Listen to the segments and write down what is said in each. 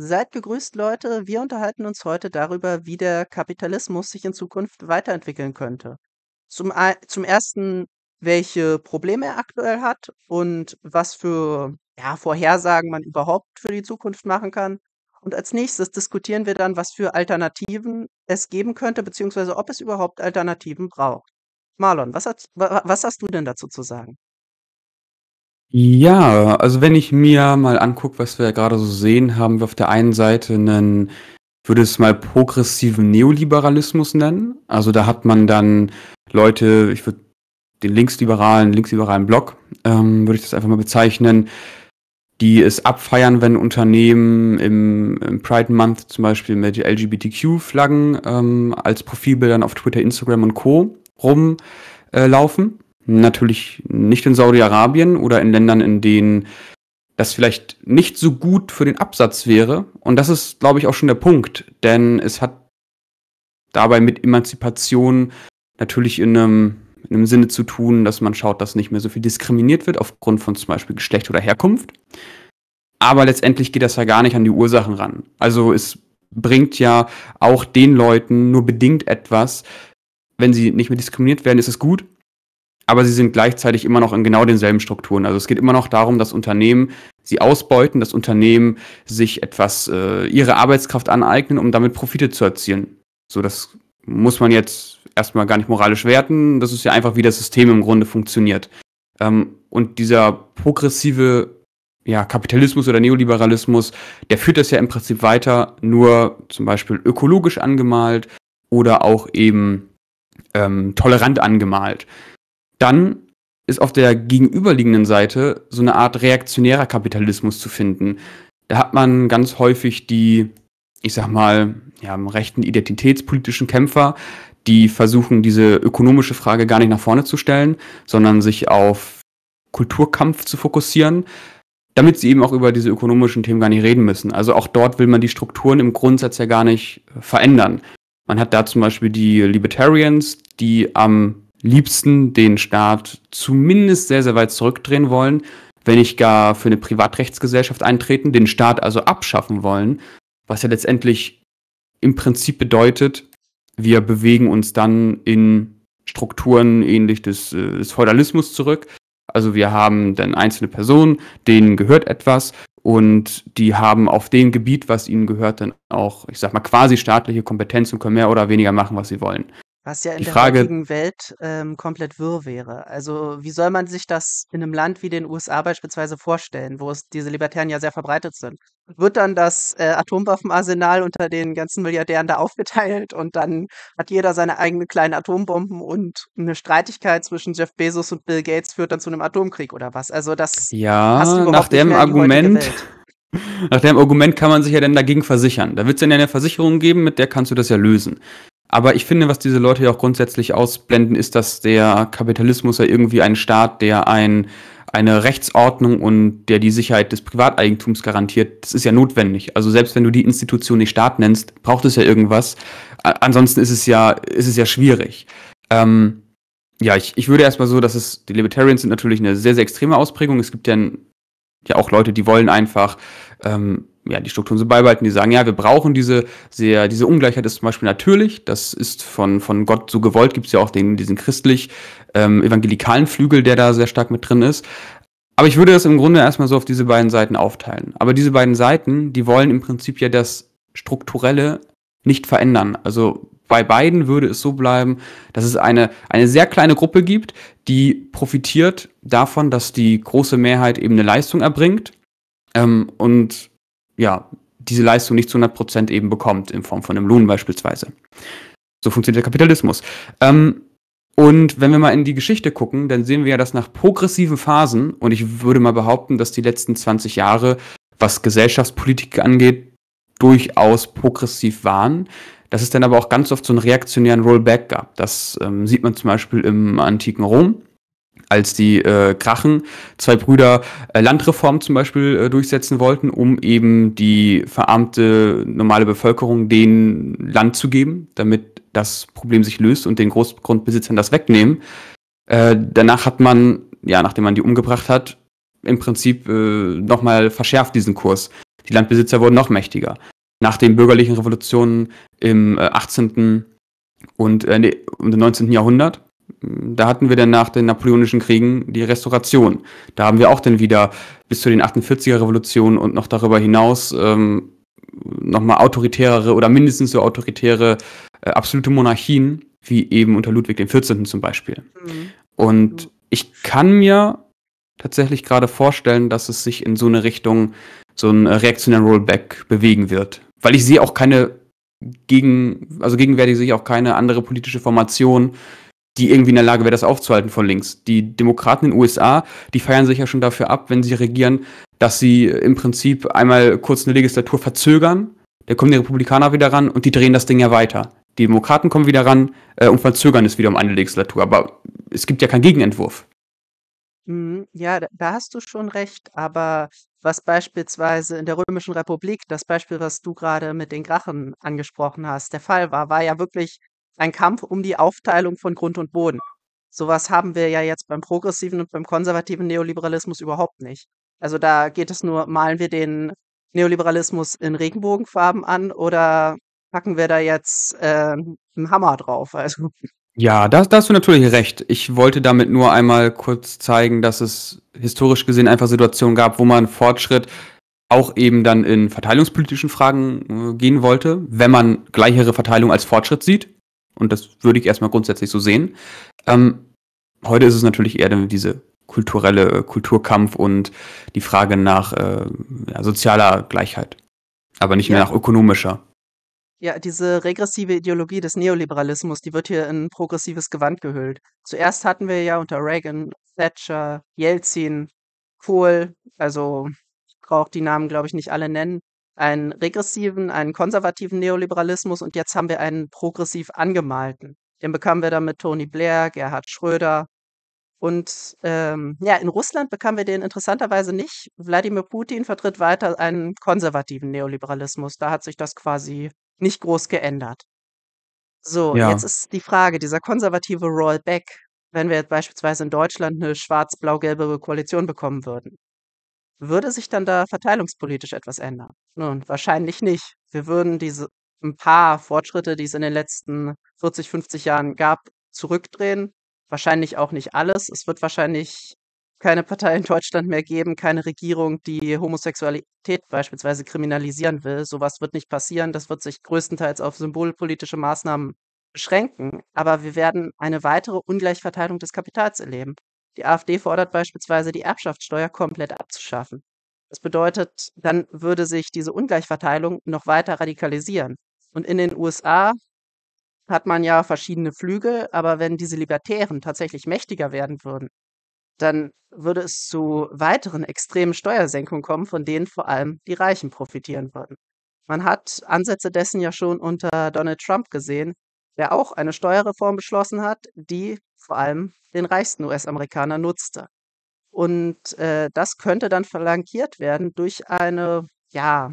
Seid gegrüßt, Leute. Wir unterhalten uns heute darüber, wie der Kapitalismus sich in Zukunft weiterentwickeln könnte. Zum, zum ersten, welche Probleme er aktuell hat und was für ja, Vorhersagen man überhaupt für die Zukunft machen kann. Und als nächstes diskutieren wir dann, was für Alternativen es geben könnte, beziehungsweise ob es überhaupt Alternativen braucht. Marlon, was, hat, was hast du denn dazu zu sagen? Ja, also wenn ich mir mal angucke, was wir ja gerade so sehen, haben wir auf der einen Seite einen, würde es mal progressiven Neoliberalismus nennen. Also da hat man dann Leute, ich würde den linksliberalen, linksliberalen Block, ähm, würde ich das einfach mal bezeichnen, die es abfeiern, wenn Unternehmen im, im Pride Month zum Beispiel mit LGBTQ-Flaggen ähm, als Profilbildern auf Twitter, Instagram und Co. rumlaufen. Äh, Natürlich nicht in Saudi-Arabien oder in Ländern, in denen das vielleicht nicht so gut für den Absatz wäre. Und das ist, glaube ich, auch schon der Punkt, denn es hat dabei mit Emanzipation natürlich in einem, in einem Sinne zu tun, dass man schaut, dass nicht mehr so viel diskriminiert wird aufgrund von zum Beispiel Geschlecht oder Herkunft. Aber letztendlich geht das ja gar nicht an die Ursachen ran. Also es bringt ja auch den Leuten nur bedingt etwas. Wenn sie nicht mehr diskriminiert werden, ist es gut aber sie sind gleichzeitig immer noch in genau denselben Strukturen. Also es geht immer noch darum, dass Unternehmen sie ausbeuten, dass Unternehmen sich etwas äh, ihre Arbeitskraft aneignen, um damit Profite zu erzielen. So, das muss man jetzt erstmal gar nicht moralisch werten. Das ist ja einfach, wie das System im Grunde funktioniert. Ähm, und dieser progressive ja, Kapitalismus oder Neoliberalismus, der führt das ja im Prinzip weiter, nur zum Beispiel ökologisch angemalt oder auch eben ähm, tolerant angemalt dann ist auf der gegenüberliegenden Seite so eine Art reaktionärer Kapitalismus zu finden. Da hat man ganz häufig die, ich sag mal, ja, rechten identitätspolitischen Kämpfer, die versuchen, diese ökonomische Frage gar nicht nach vorne zu stellen, sondern sich auf Kulturkampf zu fokussieren, damit sie eben auch über diese ökonomischen Themen gar nicht reden müssen. Also auch dort will man die Strukturen im Grundsatz ja gar nicht verändern. Man hat da zum Beispiel die Libertarians, die am liebsten den Staat zumindest sehr, sehr weit zurückdrehen wollen, wenn nicht gar für eine Privatrechtsgesellschaft eintreten, den Staat also abschaffen wollen, was ja letztendlich im Prinzip bedeutet, wir bewegen uns dann in Strukturen ähnlich des, äh, des Feudalismus zurück. Also wir haben dann einzelne Personen, denen gehört etwas und die haben auf dem Gebiet, was ihnen gehört, dann auch, ich sag mal, quasi staatliche Kompetenz und können mehr oder weniger machen, was sie wollen. Was ja in die der Frage, heutigen Welt ähm, komplett wirr wäre. Also wie soll man sich das in einem Land wie den USA beispielsweise vorstellen, wo es diese Libertären ja sehr verbreitet sind? Wird dann das äh, Atomwaffenarsenal unter den ganzen Milliardären da aufgeteilt und dann hat jeder seine eigenen kleinen Atombomben und eine Streitigkeit zwischen Jeff Bezos und Bill Gates führt dann zu einem Atomkrieg oder was? Also das ja, hast du nach dem Argument. Nach dem Argument kann man sich ja dann dagegen versichern. Da wird es ja eine Versicherung geben, mit der kannst du das ja lösen. Aber ich finde, was diese Leute ja auch grundsätzlich ausblenden, ist, dass der Kapitalismus ja irgendwie ein Staat, der ein, eine Rechtsordnung und der die Sicherheit des Privateigentums garantiert, das ist ja notwendig. Also selbst wenn du die Institution nicht Staat nennst, braucht es ja irgendwas. Ansonsten ist es ja, ist es ja schwierig. Ähm, ja, ich, ich würde erstmal so, dass es, die Libertarians sind natürlich eine sehr, sehr extreme Ausprägung. Es gibt ja, ja auch Leute, die wollen einfach ähm, ja, die Strukturen so beibehalten, die sagen, ja, wir brauchen diese sehr, diese Ungleichheit ist zum Beispiel natürlich, das ist von, von Gott so gewollt, gibt es ja auch den, diesen christlich ähm, evangelikalen Flügel, der da sehr stark mit drin ist. Aber ich würde das im Grunde erstmal so auf diese beiden Seiten aufteilen. Aber diese beiden Seiten, die wollen im Prinzip ja das Strukturelle nicht verändern. Also bei beiden würde es so bleiben, dass es eine, eine sehr kleine Gruppe gibt, die profitiert davon, dass die große Mehrheit eben eine Leistung erbringt. Ähm, und ja, diese Leistung nicht zu 100 Prozent eben bekommt, in Form von einem Lohn beispielsweise. So funktioniert der Kapitalismus. Ähm, und wenn wir mal in die Geschichte gucken, dann sehen wir ja, dass nach progressiven Phasen, und ich würde mal behaupten, dass die letzten 20 Jahre, was Gesellschaftspolitik angeht, durchaus progressiv waren, dass es dann aber auch ganz oft so einen reaktionären Rollback gab. Das ähm, sieht man zum Beispiel im antiken Rom als die äh, Krachen zwei Brüder äh, Landreform zum Beispiel äh, durchsetzen wollten, um eben die verarmte normale Bevölkerung den Land zu geben, damit das Problem sich löst und den Großgrundbesitzern das wegnehmen. Äh, danach hat man, ja, nachdem man die umgebracht hat, im Prinzip äh, nochmal verschärft diesen Kurs. Die Landbesitzer wurden noch mächtiger. Nach den bürgerlichen Revolutionen im äh, 18. und äh, und im 19. Jahrhundert da hatten wir dann nach den Napoleonischen Kriegen die Restauration. Da haben wir auch dann wieder bis zu den 48er Revolutionen und noch darüber hinaus ähm, nochmal autoritärere oder mindestens so autoritäre äh, absolute Monarchien, wie eben unter Ludwig XIV. zum Beispiel. Mhm. Und mhm. ich kann mir tatsächlich gerade vorstellen, dass es sich in so eine Richtung, so ein reaktionären Rollback bewegen wird. Weil ich sehe auch keine gegen, also gegenwärtig sehe ich auch keine andere politische Formation, die irgendwie in der Lage wäre, das aufzuhalten von links. Die Demokraten in den USA, die feiern sich ja schon dafür ab, wenn sie regieren, dass sie im Prinzip einmal kurz eine Legislatur verzögern, da kommen die Republikaner wieder ran und die drehen das Ding ja weiter. Die Demokraten kommen wieder ran äh, und verzögern es wieder um eine Legislatur. Aber es gibt ja keinen Gegenentwurf. Mhm. Ja, da hast du schon recht. Aber was beispielsweise in der Römischen Republik, das Beispiel, was du gerade mit den Grachen angesprochen hast, der Fall war, war ja wirklich ein Kampf um die Aufteilung von Grund und Boden. Sowas haben wir ja jetzt beim progressiven und beim konservativen Neoliberalismus überhaupt nicht. Also da geht es nur, malen wir den Neoliberalismus in Regenbogenfarben an oder packen wir da jetzt äh, einen Hammer drauf? Also. Ja, da, da hast du natürlich recht. Ich wollte damit nur einmal kurz zeigen, dass es historisch gesehen einfach Situationen gab, wo man Fortschritt auch eben dann in verteilungspolitischen Fragen äh, gehen wollte, wenn man gleichere Verteilung als Fortschritt sieht. Und das würde ich erstmal grundsätzlich so sehen. Ähm, heute ist es natürlich eher diese kulturelle äh, Kulturkampf und die Frage nach äh, sozialer Gleichheit, aber nicht ja. mehr nach ökonomischer. Ja, diese regressive Ideologie des Neoliberalismus, die wird hier in progressives Gewand gehüllt. Zuerst hatten wir ja unter Reagan, Thatcher, Yeltsin, Kohl, also brauche die Namen, glaube ich, nicht alle nennen, einen regressiven, einen konservativen Neoliberalismus und jetzt haben wir einen progressiv angemalten. Den bekamen wir dann mit Tony Blair, Gerhard Schröder. Und ähm, ja, in Russland bekamen wir den interessanterweise nicht. Wladimir Putin vertritt weiter einen konservativen Neoliberalismus. Da hat sich das quasi nicht groß geändert. So, ja. jetzt ist die Frage, dieser konservative Rollback, wenn wir jetzt beispielsweise in Deutschland eine schwarz-blau-gelbe Koalition bekommen würden. Würde sich dann da verteilungspolitisch etwas ändern? Nun, wahrscheinlich nicht. Wir würden diese ein paar Fortschritte, die es in den letzten 40, 50 Jahren gab, zurückdrehen. Wahrscheinlich auch nicht alles. Es wird wahrscheinlich keine Partei in Deutschland mehr geben, keine Regierung, die Homosexualität beispielsweise kriminalisieren will. Sowas wird nicht passieren. Das wird sich größtenteils auf symbolpolitische Maßnahmen beschränken. Aber wir werden eine weitere Ungleichverteilung des Kapitals erleben. Die AfD fordert beispielsweise, die Erbschaftssteuer komplett abzuschaffen. Das bedeutet, dann würde sich diese Ungleichverteilung noch weiter radikalisieren. Und in den USA hat man ja verschiedene Flügel, aber wenn diese Libertären tatsächlich mächtiger werden würden, dann würde es zu weiteren extremen Steuersenkungen kommen, von denen vor allem die Reichen profitieren würden. Man hat Ansätze dessen ja schon unter Donald Trump gesehen, der auch eine Steuerreform beschlossen hat, die vor allem den reichsten US-Amerikaner nutzte. Und äh, das könnte dann flankiert werden durch eine, ja,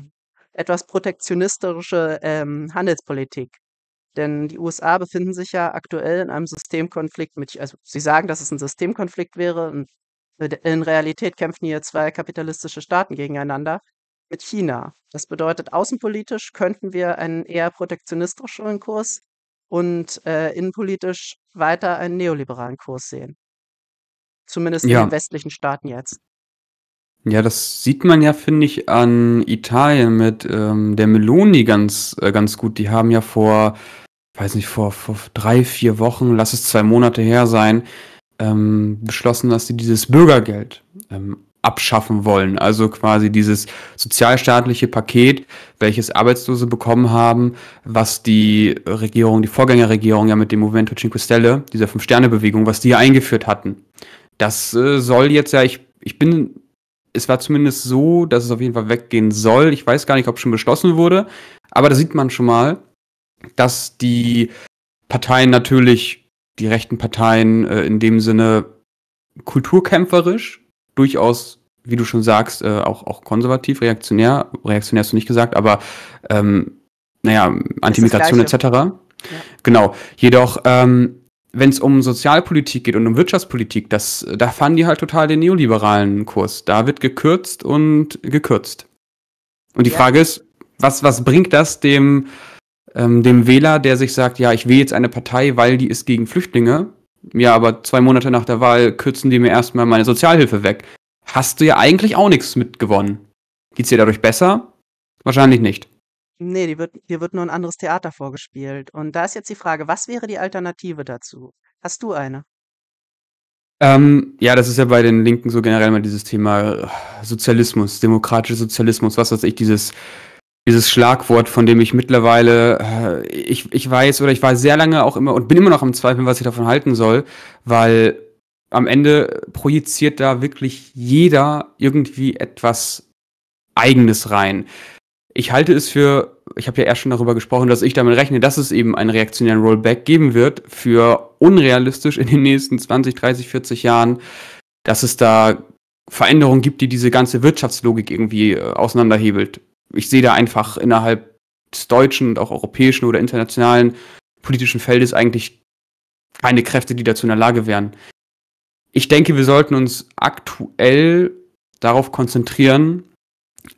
etwas protektionistische ähm, Handelspolitik. Denn die USA befinden sich ja aktuell in einem Systemkonflikt mit, also sie sagen, dass es ein Systemkonflikt wäre. Und in Realität kämpfen hier zwei kapitalistische Staaten gegeneinander mit China. Das bedeutet, außenpolitisch könnten wir einen eher protektionistischeren Kurs und äh, innenpolitisch weiter einen neoliberalen Kurs sehen. Zumindest ja. in den westlichen Staaten jetzt. Ja, das sieht man ja, finde ich, an Italien mit ähm, der Meloni ganz, äh, ganz gut. Die haben ja vor, weiß nicht, vor, vor drei, vier Wochen, lass es zwei Monate her sein, ähm, beschlossen, dass sie dieses Bürgergeld ähm, abschaffen wollen. Also quasi dieses sozialstaatliche Paket, welches Arbeitslose bekommen haben, was die Regierung, die Vorgängerregierung ja mit dem Movimento Cinque Stelle, dieser Fünf-Sterne-Bewegung, was die ja eingeführt hatten. Das äh, soll jetzt ja, ich, ich bin, es war zumindest so, dass es auf jeden Fall weggehen soll. Ich weiß gar nicht, ob schon beschlossen wurde, aber da sieht man schon mal, dass die Parteien natürlich, die rechten Parteien äh, in dem Sinne kulturkämpferisch durchaus, wie du schon sagst, äh, auch, auch konservativ, reaktionär. Reaktionär hast du nicht gesagt, aber ähm, naja, Antimigration etc. Ja. Genau. Jedoch, ähm, wenn es um Sozialpolitik geht und um Wirtschaftspolitik, das, da fahren die halt total den neoliberalen Kurs. Da wird gekürzt und gekürzt. Und die ja. Frage ist, was, was bringt das dem, ähm, dem Wähler, der sich sagt, ja, ich wähle jetzt eine Partei, weil die ist gegen Flüchtlinge, ja, aber zwei Monate nach der Wahl kürzen die mir erstmal meine Sozialhilfe weg. Hast du ja eigentlich auch nichts mitgewonnen. Geht's dir dadurch besser? Wahrscheinlich nicht. Nee, wird, hier wird nur ein anderes Theater vorgespielt. Und da ist jetzt die Frage, was wäre die Alternative dazu? Hast du eine? Ähm, ja, das ist ja bei den Linken so generell mal dieses Thema äh, Sozialismus, demokratischer Sozialismus, was weiß ich, dieses dieses Schlagwort, von dem ich mittlerweile, äh, ich, ich weiß oder ich war sehr lange auch immer und bin immer noch am Zweifeln, was ich davon halten soll, weil am Ende projiziert da wirklich jeder irgendwie etwas Eigenes rein. Ich halte es für, ich habe ja erst schon darüber gesprochen, dass ich damit rechne, dass es eben einen reaktionären Rollback geben wird, für unrealistisch in den nächsten 20, 30, 40 Jahren, dass es da Veränderungen gibt, die diese ganze Wirtschaftslogik irgendwie äh, auseinanderhebelt ich sehe da einfach innerhalb des deutschen und auch europäischen oder internationalen politischen Feldes eigentlich keine Kräfte, die dazu in der Lage wären. Ich denke, wir sollten uns aktuell darauf konzentrieren,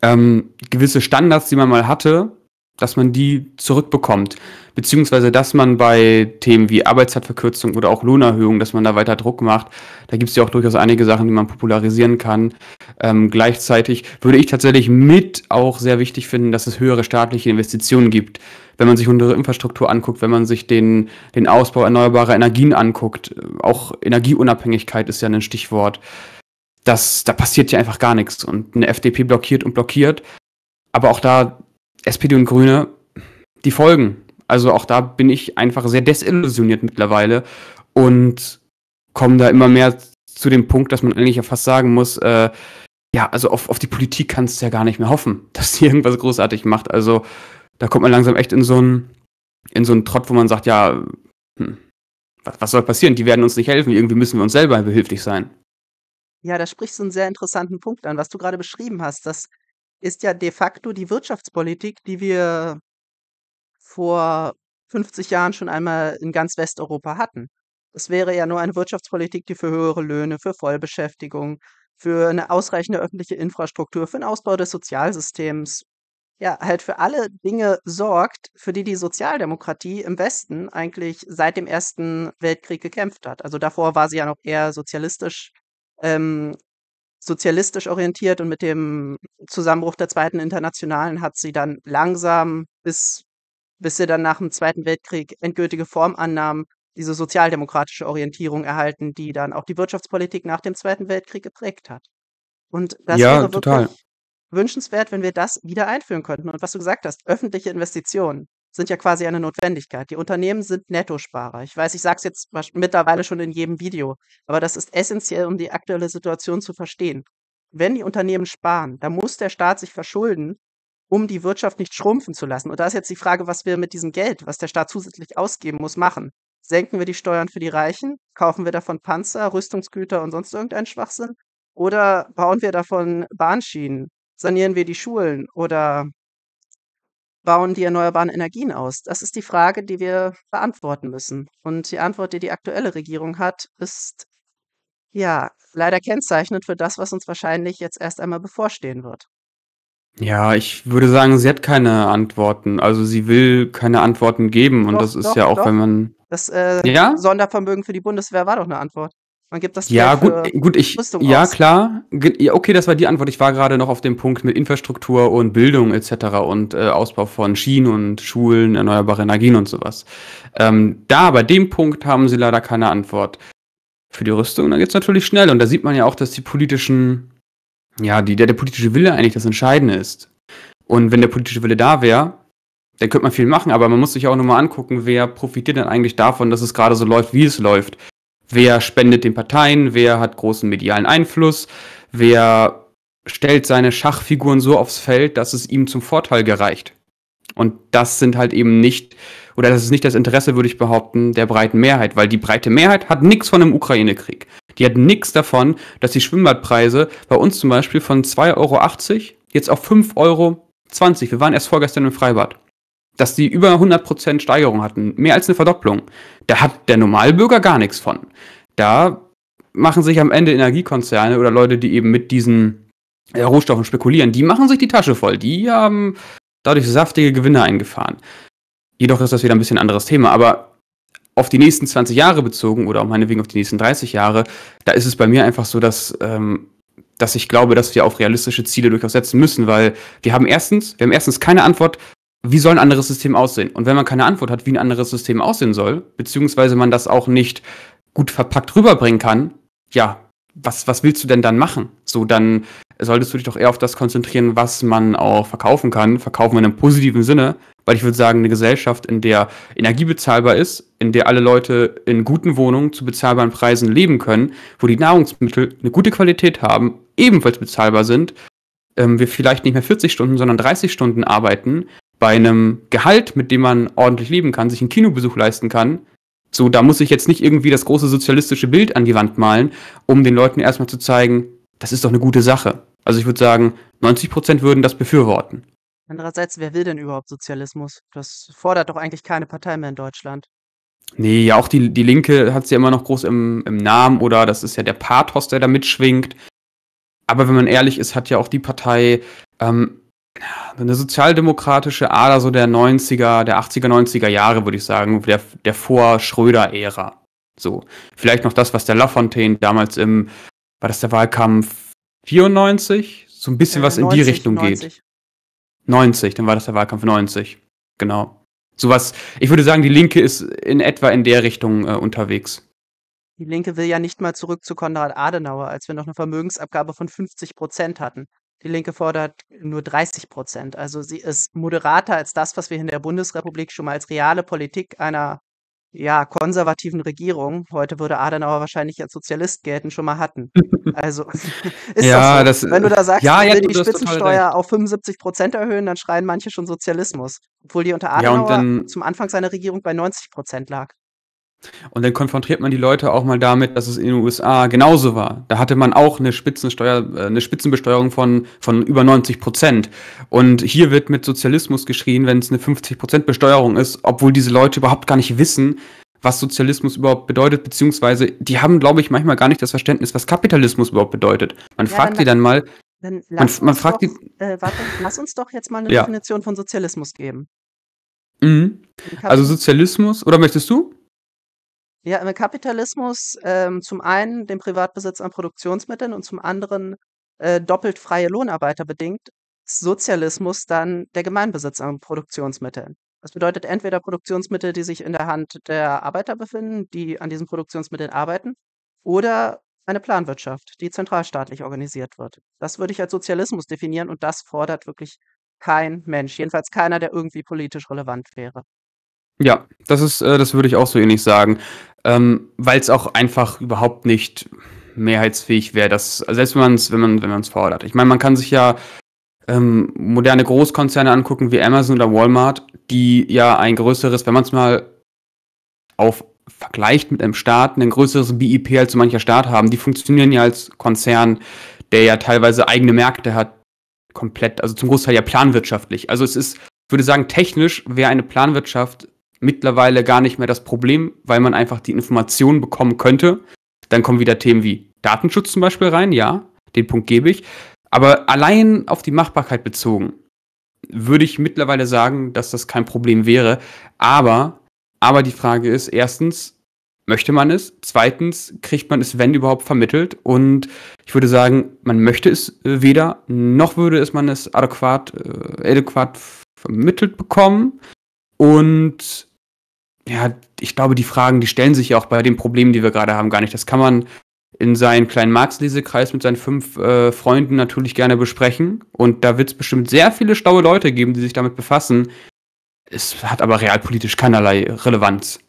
ähm, gewisse Standards, die man mal hatte, dass man die zurückbekommt, beziehungsweise dass man bei Themen wie Arbeitszeitverkürzung oder auch Lohnerhöhung, dass man da weiter Druck macht. Da gibt es ja auch durchaus einige Sachen, die man popularisieren kann. Ähm, gleichzeitig würde ich tatsächlich mit auch sehr wichtig finden, dass es höhere staatliche Investitionen gibt. Wenn man sich unsere Infrastruktur anguckt, wenn man sich den, den Ausbau erneuerbarer Energien anguckt, äh, auch Energieunabhängigkeit ist ja ein Stichwort. Das, da passiert ja einfach gar nichts. Und eine FDP blockiert und blockiert. Aber auch da SPD und Grüne, die folgen. Also auch da bin ich einfach sehr desillusioniert mittlerweile und komme da immer mehr zu dem Punkt, dass man eigentlich ja fast sagen muss, äh, ja, also auf, auf die Politik kannst du ja gar nicht mehr hoffen, dass sie irgendwas großartig macht. Also da kommt man langsam echt in so einen in so einen Trott, wo man sagt, ja, hm, was, was soll passieren? Die werden uns nicht helfen, irgendwie müssen wir uns selber behilflich sein. Ja, da sprichst du einen sehr interessanten Punkt an, was du gerade beschrieben hast, dass ist ja de facto die Wirtschaftspolitik, die wir vor 50 Jahren schon einmal in ganz Westeuropa hatten. Das wäre ja nur eine Wirtschaftspolitik, die für höhere Löhne, für Vollbeschäftigung, für eine ausreichende öffentliche Infrastruktur, für den Ausbau des Sozialsystems, ja, halt für alle Dinge sorgt, für die die Sozialdemokratie im Westen eigentlich seit dem Ersten Weltkrieg gekämpft hat. Also davor war sie ja noch eher sozialistisch ähm, sozialistisch orientiert und mit dem Zusammenbruch der Zweiten Internationalen hat sie dann langsam, bis, bis sie dann nach dem Zweiten Weltkrieg endgültige Form annahm, diese sozialdemokratische Orientierung erhalten, die dann auch die Wirtschaftspolitik nach dem Zweiten Weltkrieg geprägt hat. Und das ja, wäre total. wünschenswert, wenn wir das wieder einführen könnten. Und was du gesagt hast, öffentliche Investitionen sind ja quasi eine Notwendigkeit. Die Unternehmen sind Nettosparer. Ich weiß, ich sage es jetzt mittlerweile schon in jedem Video, aber das ist essentiell, um die aktuelle Situation zu verstehen. Wenn die Unternehmen sparen, dann muss der Staat sich verschulden, um die Wirtschaft nicht schrumpfen zu lassen. Und da ist jetzt die Frage, was wir mit diesem Geld, was der Staat zusätzlich ausgeben muss, machen. Senken wir die Steuern für die Reichen? Kaufen wir davon Panzer, Rüstungsgüter und sonst irgendeinen Schwachsinn? Oder bauen wir davon Bahnschienen? Sanieren wir die Schulen? Oder bauen die erneuerbaren Energien aus? Das ist die Frage, die wir beantworten müssen. Und die Antwort, die die aktuelle Regierung hat, ist ja leider kennzeichnend für das, was uns wahrscheinlich jetzt erst einmal bevorstehen wird. Ja, ich würde sagen, sie hat keine Antworten. Also sie will keine Antworten geben. Und das ist doch, ja auch, doch. wenn man. Das äh, ja? Sondervermögen für die Bundeswehr war doch eine Antwort. Man gibt das ja gut, äh, gut, ich Rüstung ja aus. klar, okay, das war die Antwort. Ich war gerade noch auf dem Punkt mit Infrastruktur und Bildung etc. und äh, Ausbau von Schienen und Schulen, erneuerbare Energien und sowas. Ähm, da bei dem Punkt haben sie leider keine Antwort für die Rüstung. Da geht es natürlich schnell und da sieht man ja auch, dass die politischen, ja, die, der, der politische Wille eigentlich das Entscheidende ist. Und wenn der politische Wille da wäre, dann könnte man viel machen, aber man muss sich auch nochmal angucken, wer profitiert denn eigentlich davon, dass es gerade so läuft, wie es läuft. Wer spendet den Parteien? Wer hat großen medialen Einfluss? Wer stellt seine Schachfiguren so aufs Feld, dass es ihm zum Vorteil gereicht? Und das sind halt eben nicht, oder das ist nicht das Interesse, würde ich behaupten, der breiten Mehrheit, weil die breite Mehrheit hat nichts von dem Ukraine-Krieg. Die hat nichts davon, dass die Schwimmbadpreise bei uns zum Beispiel von 2,80 Euro jetzt auf 5,20 Euro, wir waren erst vorgestern im Freibad, dass die über 100% Steigerung hatten, mehr als eine Verdopplung. Da hat der Normalbürger gar nichts von. Da machen sich am Ende Energiekonzerne oder Leute, die eben mit diesen äh, Rohstoffen spekulieren, die machen sich die Tasche voll. Die haben dadurch saftige Gewinne eingefahren. Jedoch ist das wieder ein bisschen anderes Thema, aber auf die nächsten 20 Jahre bezogen oder auch meinetwegen auf die nächsten 30 Jahre, da ist es bei mir einfach so, dass, ähm, dass ich glaube, dass wir auf realistische Ziele durchaus setzen müssen, weil wir haben erstens, wir haben erstens keine Antwort wie soll ein anderes System aussehen? Und wenn man keine Antwort hat, wie ein anderes System aussehen soll, beziehungsweise man das auch nicht gut verpackt rüberbringen kann, ja, was, was willst du denn dann machen? So, dann solltest du dich doch eher auf das konzentrieren, was man auch verkaufen kann, verkaufen in einem positiven Sinne, weil ich würde sagen, eine Gesellschaft, in der Energie bezahlbar ist, in der alle Leute in guten Wohnungen zu bezahlbaren Preisen leben können, wo die Nahrungsmittel eine gute Qualität haben, ebenfalls bezahlbar sind, ähm, wir vielleicht nicht mehr 40 Stunden, sondern 30 Stunden arbeiten, bei einem Gehalt, mit dem man ordentlich leben kann, sich einen Kinobesuch leisten kann, so, da muss ich jetzt nicht irgendwie das große sozialistische Bild an die Wand malen, um den Leuten erstmal zu zeigen, das ist doch eine gute Sache. Also ich würde sagen, 90 Prozent würden das befürworten. Andererseits, wer will denn überhaupt Sozialismus? Das fordert doch eigentlich keine Partei mehr in Deutschland. Nee, ja, auch die, die Linke hat es ja immer noch groß im, im Namen oder das ist ja der Pathos, der da mitschwingt. Aber wenn man ehrlich ist, hat ja auch die Partei ähm, eine sozialdemokratische Ader so der 90er, der 80er, 90er Jahre, würde ich sagen, der, der Vor-Schröder-Ära. So. Vielleicht noch das, was der Lafontaine damals im, war das der Wahlkampf 94? So ein bisschen äh, was 90, in die Richtung 90. geht. 90, dann war das der Wahlkampf 90. Genau. Sowas, ich würde sagen, die Linke ist in etwa in der Richtung äh, unterwegs. Die Linke will ja nicht mal zurück zu Konrad Adenauer, als wir noch eine Vermögensabgabe von 50 Prozent hatten. Die Linke fordert nur 30 Prozent. Also sie ist moderater als das, was wir in der Bundesrepublik schon mal als reale Politik einer ja, konservativen Regierung, heute würde Adenauer wahrscheinlich als Sozialist gelten, schon mal hatten. Also ist ja, das, so. das, wenn du da sagst, ja, ja, will die Spitzensteuer auf 75 Prozent erhöhen, dann schreien manche schon Sozialismus, obwohl die unter Adenauer ja, dann, zum Anfang seiner Regierung bei 90 Prozent lag. Und dann konfrontiert man die Leute auch mal damit, dass es in den USA genauso war. Da hatte man auch eine Spitzensteuer, äh, eine Spitzenbesteuerung von, von über 90 Prozent. Und hier wird mit Sozialismus geschrien, wenn es eine 50 Prozent Besteuerung ist, obwohl diese Leute überhaupt gar nicht wissen, was Sozialismus überhaupt bedeutet, beziehungsweise die haben, glaube ich, manchmal gar nicht das Verständnis, was Kapitalismus überhaupt bedeutet. Man ja, fragt dann, die dann mal. Dann man, man fragt doch, die, äh, warte, lass uns doch jetzt mal eine ja. Definition von Sozialismus geben. Mhm. Also Sozialismus, oder möchtest du? Ja, im Kapitalismus ähm, zum einen den Privatbesitz an Produktionsmitteln und zum anderen äh, doppelt freie Lohnarbeiter bedingt, Sozialismus dann der Gemeinbesitz an Produktionsmitteln. Das bedeutet entweder Produktionsmittel, die sich in der Hand der Arbeiter befinden, die an diesen Produktionsmitteln arbeiten, oder eine Planwirtschaft, die zentralstaatlich organisiert wird. Das würde ich als Sozialismus definieren und das fordert wirklich kein Mensch, jedenfalls keiner, der irgendwie politisch relevant wäre. Ja, das ist, äh, das würde ich auch so ähnlich sagen. Ähm, Weil es auch einfach überhaupt nicht mehrheitsfähig wäre, dass, selbst wenn man's, wenn man, wenn man fordert. Ich meine, man kann sich ja ähm, moderne Großkonzerne angucken wie Amazon oder Walmart, die ja ein größeres, wenn man es mal auf vergleicht mit einem Staat, ein größeres BIP als so mancher Staat haben. Die funktionieren ja als Konzern, der ja teilweise eigene Märkte hat, komplett, also zum Großteil ja planwirtschaftlich. Also es ist, ich würde sagen, technisch wäre eine Planwirtschaft mittlerweile gar nicht mehr das Problem, weil man einfach die Informationen bekommen könnte. Dann kommen wieder Themen wie Datenschutz zum Beispiel rein, ja, den Punkt gebe ich. Aber allein auf die Machbarkeit bezogen, würde ich mittlerweile sagen, dass das kein Problem wäre. Aber, aber die Frage ist, erstens, möchte man es? Zweitens, kriegt man es, wenn überhaupt, vermittelt? Und ich würde sagen, man möchte es äh, weder, noch würde es man es adäquat, äh, adäquat vermittelt bekommen. Und ja, ich glaube, die Fragen, die stellen sich ja auch bei den Problemen, die wir gerade haben, gar nicht. Das kann man in seinen kleinen Marx-Lesekreis mit seinen fünf äh, Freunden natürlich gerne besprechen. Und da wird es bestimmt sehr viele schlaue Leute geben, die sich damit befassen. Es hat aber realpolitisch keinerlei Relevanz.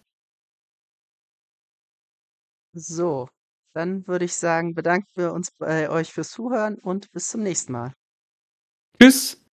So, dann würde ich sagen, bedanken wir uns bei euch fürs Zuhören und bis zum nächsten Mal. Tschüss.